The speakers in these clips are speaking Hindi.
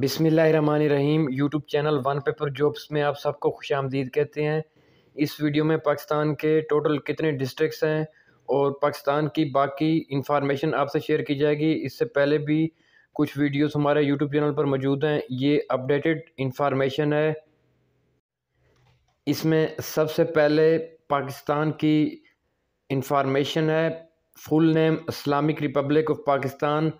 बिसमीम YouTube channel one paper jobs में आप सबको खुश आमदीद कहते हैं इस वीडियो में पाकिस्तान के टोटल कितने डिस्ट्रिक्स हैं और पाकिस्तान की बाकी इन्फॉर्मेशन आपसे शेयर की जाएगी इससे पहले भी कुछ वीडियोस हमारे यूट्यूब चैनल पर मौजूद हैं ये अपडेटेड इन्फॉर्मेशन है इसमें सबसे पहले पाकिस्तान की इन्फॉर्मेशन है full name Islamic republic of Pakistan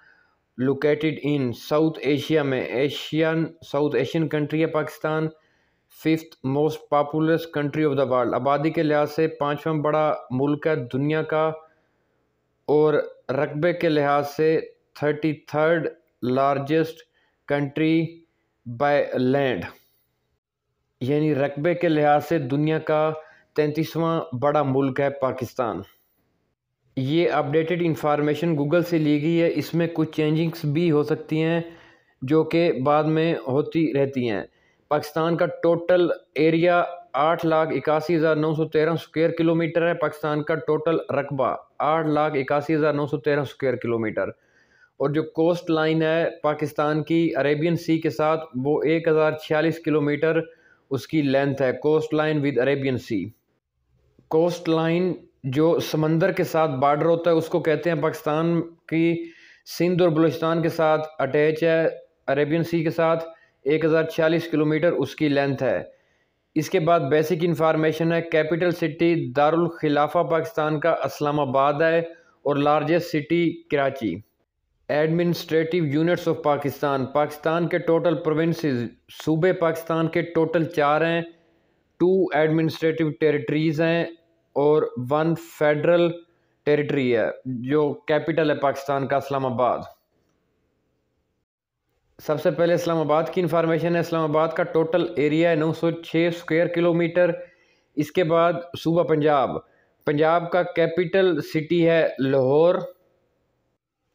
located in South Asia में एशियन साउथ एशियन कंट्री है Pakistan fifth most populous country of the world आबादी के लिहाज से पाँचवा बड़ा मुल्क है दुनिया का और रकबे के लिहाज से thirty third largest country by land यानी रकबे के लिहाज से दुनिया का तैंतीसवां बड़ा मुल्क है पाकिस्तान ये अपडेटेड इंफॉर्मेशन गूगल से ली गई है इसमें कुछ चेंजिंग्स भी हो सकती हैं जो कि बाद में होती रहती हैं पाकिस्तान का टोटल एरिया आठ लाख इक्यासी हज़ार नौ सौ तेरह स्क्वेयर किलोमीटर है पाकिस्तान का टोटल रकबा आठ लाख इक्यासी हज़ार नौ सौ तेरह स्क्वेयर किलोमीटर और जो कोस्ट लाइन है पाकिस्तान की अरेबियन सी के साथ वो एक हज़ार छियालीस किलोमीटर उसकी लेंथ है coastline with Arabian sea coastline जो समंदर के साथ बार्डर होता है उसको कहते हैं पाकिस्तान की सिंध और बलूचिस्तान के साथ अटैच है अरेबियन सी के साथ एक हज़ार छियालीस किलोमीटर उसकी लेंथ है इसके बाद बेसिक इंफॉर्मेशन है कैपिटल सिटी दारुल खिलाफा पाकिस्तान का इस्लामाबाद है और largest city Karachi administrative units of Pakistan Pakistan के टोटल प्रोविंस सूबे पाकिस्तान के टोटल चार हैं टू एडमिनिस्ट्रेटिव टेरिटरीज़ हैं और वन फेडरल टेरिटरी है जो कैपिटल है पाकिस्तान का इस्लामाबाद सबसे पहले इस्लामाबाद की इंफॉर्मेशन है इस्लामाबाद का टोटल एरिया है नौ सौ छः स्क्वेयर किलोमीटर इसके बाद सूबा पंजाब पंजाब का कैपिटल सिटी है लाहौर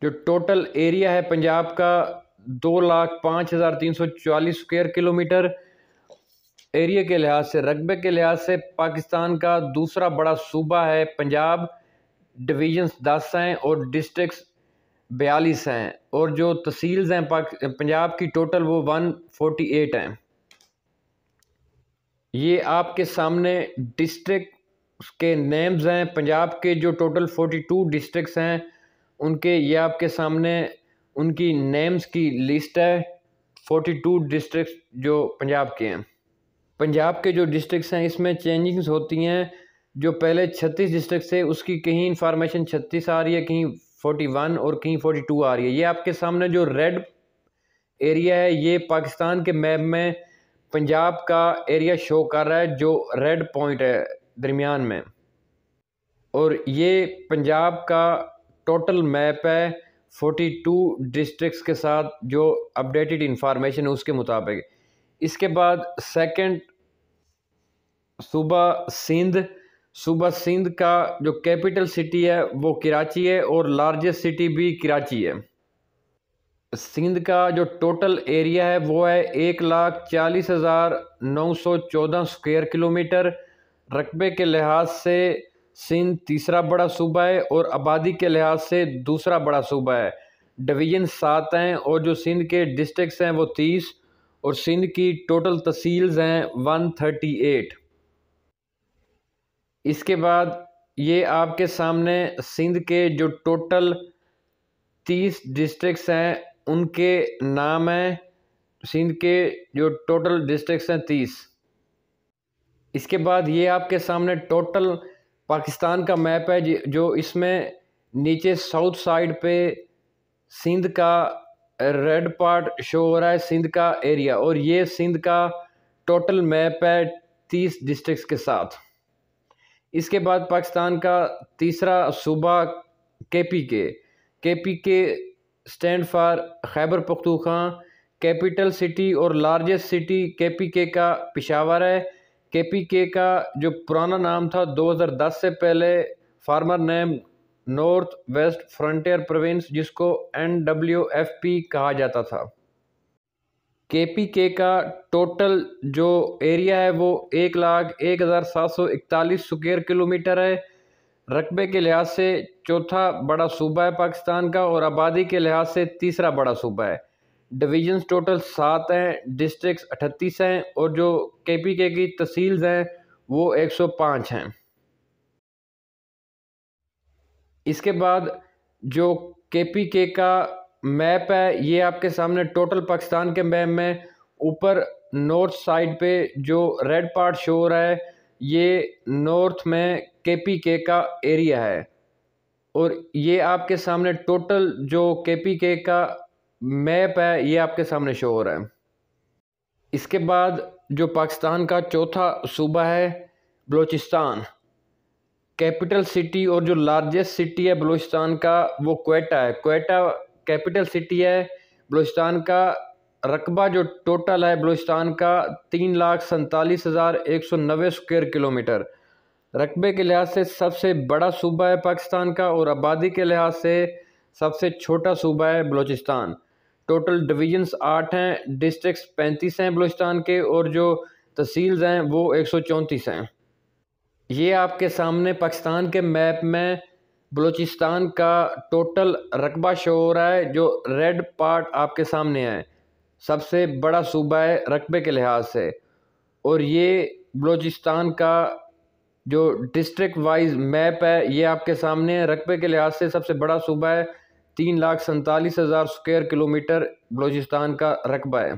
जो टोटल एरिया है पंजाब का दो लाख पाँच हज़ार तीन सौ चालीस स्क्वेयर किलोमीटर एरिया के लिहाज से रकबे के लिहाज से पाकिस्तान का दूसरा बड़ा सूबा है पंजाब डिवीजन्स दस हैं और डिस्ट्रिक्स बयालीस हैं और जो तहसील्स हैं पंजाब की टोटल वो वन फोटी एट हैं ये आपके सामने डिस्ट्रिक्ट के नेम्स हैं पंजाब के जो टोटल फोर्टी टू डिस्ट्रिक्स हैं उनके ये आपके सामने उनकी नेम्स की लिस्ट है फोटी टू डिस्ट्रिक्ट जो पंजाब के हैं पंजाब के जो डिस्ट्रिक्स हैं इसमें चेंजिंग्स होती हैं जो पहले छत्तीस डिस्ट्रिक्ट से उसकी कहीं इन्फॉर्मेशन छत्तीस आ रही है कहीं फोर्टी वन और कहीं फोर्टी टू आ रही है ये आपके सामने जो रेड एरिया है ये पाकिस्तान के मैप में पंजाब का एरिया शो कर रहा है जो रेड पॉइंट है दरमियान में और ये पंजाब का टोटल मैप है 42 डिस्ट्रिक्ट्स के साथ जो अपडेटेड इंफॉर्मेशन है उसके मुताबिक इसके बाद सेकंड सूबा सिंध सूबा सिंध का जो कैपिटल सिटी है वो कराची है और लार्जेस्ट सिटी भी कराची है सिंध का जो टोटल एरिया है वो है एक लाख चालीस हज़ार नौ सौ चौदह स्क्वेयर किलोमीटर रकबे के लिहाज से सिंध तीसरा बड़ा सूबा है और आबादी के लिहाज से दूसरा बड़ा सूबा है डिवीज़न सात हैं और जो सिंध के डिस्ट्रिक्स हैं वो तीस और सिंध की टोटल तहसील्स हैं वन थर्टी एट इसके बाद ये आपके सामने सिंध के जो टोटल तीस डिस्ट्रिक्स हैं उनके नाम हैं सिंध के जो टोटल डिस्ट्रिक्स हैं तीस इसके बाद ये आपके सामने टोटल पाकिस्तान का मैप है जो इसमें नीचे साउथ साइड पे सिंध का रेड पार्ट शो हो रहा है सिंध का एरिया और ये सिंध का टोटल मैप है तीस डिस्ट्रिक्स के साथ इसके बाद पाकिस्तान का तीसरा सूबा के पी के K P K stand for Khyber Pakhtunkhwa capital city और largest city K P K का पिशावर है के पी के का जो पुराना नाम था 2010 से पहले former name north west frontier province जिसको एन कहा जाता था के का टोटल जो एरिया है वो एक लाख एक हज़ार सात सौ इकतालीस स्क्वेयर किलोमीटर है रकबे के लिहाज से चौथा बड़ा सूबा है पाकिस्तान का और आबादी के लिहाज से तीसरा बड़ा सूबा है डिवीजन्स टोटल सात हैं डिस्ट्रिक्स अठतीस हैं और जो के पी के की तहसील्स हैं वो एक सौ पाँच हैं इसके बाद जो के पी के का मैप है ये आपके सामने टोटल पाकिस्तान के मैप में ऊपर नॉर्थ साइड पे जो रेड पार्ट शो रहा है ये नॉर्थ में के पी के का एरिया है और ये आपके सामने टोटल जो के पी के का मैप है ये आपके सामने शो हो रहा है इसके बाद जो पाकिस्तान का चौथा सूबा है बलूचिस्तान कैपिटल सिटी और जो लार्जेस्ट सिटी है बलूचिस्तान का वो कोयटा है कोयटा कैपिटल सिटी है बलूचिस्तान का रकबा जो टोटल है बलूचिस्तान का तीन लाख सैंतालीस हज़ार एक सौ नबे स्क्वेयर किलोमीटर रकबे के लिहाज से सबसे बड़ा सूबा है पाकिस्तान का और आबादी के लिहाज से सबसे छोटा सूबा है बलूचिस्तान टोटल डिवीजन्स आठ हैं डिस्ट्रिक्स पैंतीस हैं बलूचिस्तान के और जो तहसील्स हैं वो एक सौ चौंतीस हैं ये आपके सामने पाकिस्तान के मैप में बलूचिस्तान का टोटल रकबा शो हो रहा है जो रेड पार्ट आपके सामने है सबसे बड़ा सूबा है रकबे के लिहाज से और ये बलूचिस्तान का जो डिस्ट्रिक्ट वाइज मैप है ये आपके सामने है रकबे के लिहाज से सबसे बड़ा सूबा है तीन लाख सैंतालीस हज़ार स्क्वेयर किलोमीटर बलूचिस्तान का रकबा है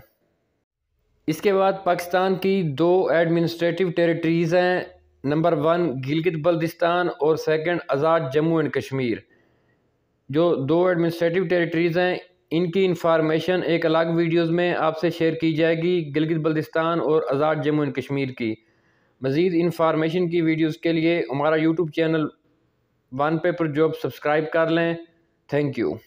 इसके बाद पाकिस्तान की दो एडमिनिस्ट्रेटिव टेरिटरीज़ हैं नंबर वन गिलगित बल्दिस्तान और सेकंड आज़ाद जम्मू एंड कश्मीर जो दो एडमिनिस्ट्रेटिव टेरिटरीज़ हैं इनकी इंफॉर्मेशन एक अलग वीडियोस में आपसे शेयर की जाएगी गिलगित बल्दिस्तान और आज़ाद जम्मू एंड कश्मीर की मज़ीद इंफॉर्मेशन की वीडियोस के लिए हमारा YouTube channel one paper job subscribe कर लें थैंक यू